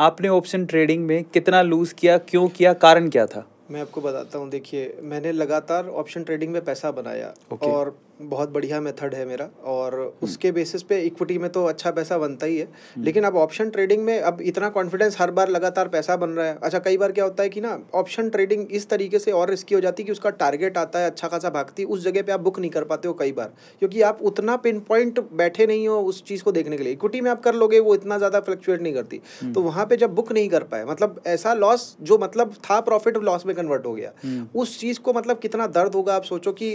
आपने option trading में कितना लूज़ किया क्यों किया कारण क्या था मैं आपको बताता हूँ देखिए मैंने लगातार ऑप्शन ट्रेडिंग में पैसा बनाया okay. और बहुत बढ़िया मेथड है मेरा और और उसके बेसिस पे इक्विटी में तो अच्छा पैसा बनता ही है लेकिन अब ऑप्शन ट्रेडिंग में अब इतना कॉन्फिडेंस हर बार लगातार पैसा बन रहा है अच्छा कई बार क्या होता है कि ना ऑप्शन ट्रेडिंग इस तरीके से और रिस्की हो जाती है कि उसका टारगेट आता है अच्छा खासा भागती उस जगह पर आप बुक नहीं कर पाते हो कई बार क्योंकि आप उतना पिन पॉइंट बैठे नहीं हो उस चीज़ को देखने के लिए इक्विटी में आप कर लोगे वो इतना ज़्यादा फ्लक्चुएट नहीं करती हम्म। तो वहाँ पर जब बुक नहीं कर पाए मतलब ऐसा लॉस जो मतलब था प्रॉफिट लॉस में कन्वर्ट हो गया हम्म। उस चीज़ को मतलब कितना दर्द होगा आप सोचो कि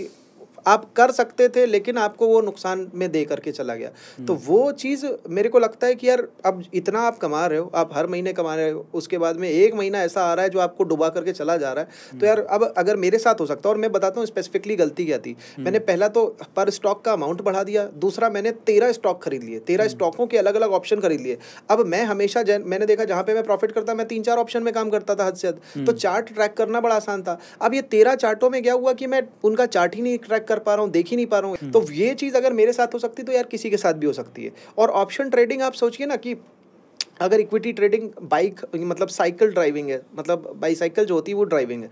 आप कर सकते थे लेकिन आपको वो नुकसान में दे करके चला गया हम्म। तो वो चीज़ मेरे को लगता है कि यार अब इतना आप कमा रहे हो आप हर महीने कमा रहे हो उसके बाद में एक महीना ऐसा आ रहा है जो आपको डुबा करके चला जा रहा है तो हम्म। यार अब अगर मेरे साथ हो सकता है और मैं बताता हूँ स्पेसिफिकली गलती क्या थी हम्म। मैंने पहला तो पर स्टॉक का अमाउंट बढ़ा दिया दूसरा मैंने तेरह स्टॉक खरीद लिए तेरह स्टॉकों के अलग अलग ऑप्शन खरीद लिए अब मैं हमेशा मैंने देखा जहाँ पे मैं प्रॉफिट करता मैं तीन चार ऑप्शन में काम करता था हद से हद तो चार्ट ट्रैक करना बड़ा आसान था अब ये तेरह चार्टों में क्या हुआ कि मैं उनका चार्ट ही नहीं ट्रैक कर पा रहा हूँ देख ही नहीं पा रहा हूँ तो हम्म। ये चीज़ अगर मेरे साथ हो सकती तो यार किसी के साथ भी हो सकती है और ऑप्शन ट्रेडिंग आप सोचिए ना कि अगर इक्विटी ट्रेडिंग बाइक मतलब साइकिल ड्राइविंग है मतलब बाईसाइकिल जो होती है वो ड्राइविंग है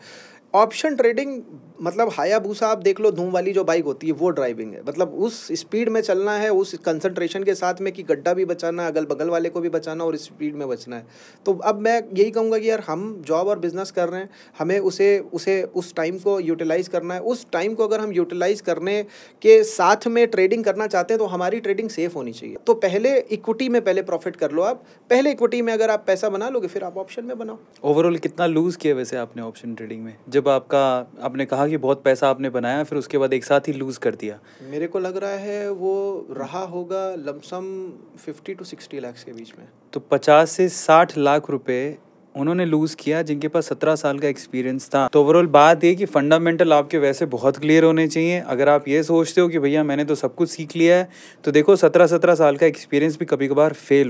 ऑप्शन ट्रेडिंग मतलब हायाबूसा आप देख लो धूम वाली जो बाइक होती है वो ड्राइविंग है मतलब उस स्पीड में चलना है उस कंसंट्रेशन के साथ में कि गड्ढा भी बचाना अगल बगल वाले को भी बचाना और स्पीड में बचना है तो अब मैं यही कहूँगा कि यार हम जॉब और बिज़नेस कर रहे हैं हमें उसे उसे उस टाइम को यूटिलाइज़ करना है उस टाइम को अगर हम यूटिलाइज़ करने के साथ में ट्रेडिंग करना चाहते हैं तो हमारी ट्रेडिंग सेफ होनी चाहिए तो पहले इक्विटी में पहले प्रॉफिट कर लो आप पहले इक्विटी में अगर आप पैसा बना लोगे फिर आप ऑप्शन में बनाओ ओवरऑल कितना लूज़ किया वैसे आपने ऑप्शन ट्रेडिंग में जब जब आपका आपने कहा कि बहुत पैसा आपने बनाया फिर उसके बाद एक साथ ही लूज़ कर दिया मेरे को लग रहा है वो रहा होगा lump sum fifty to sixty lakhs के बीच में तो पचास से साठ लाख रुपए उन्होंने लूज़ किया जिनके पास सत्रह साल का एक्सपीरियंस था तो ओवरऑल बात ये कि फंडामेंटल आपके वैसे बहुत क्लियर होने चाहिए अगर आप ये सोचते हो कि भैया मैंने तो सब कुछ सीख लिया है तो देखो सत्रह सत्रह साल का एक्सपीरियंस भी कभी कभार फेल हो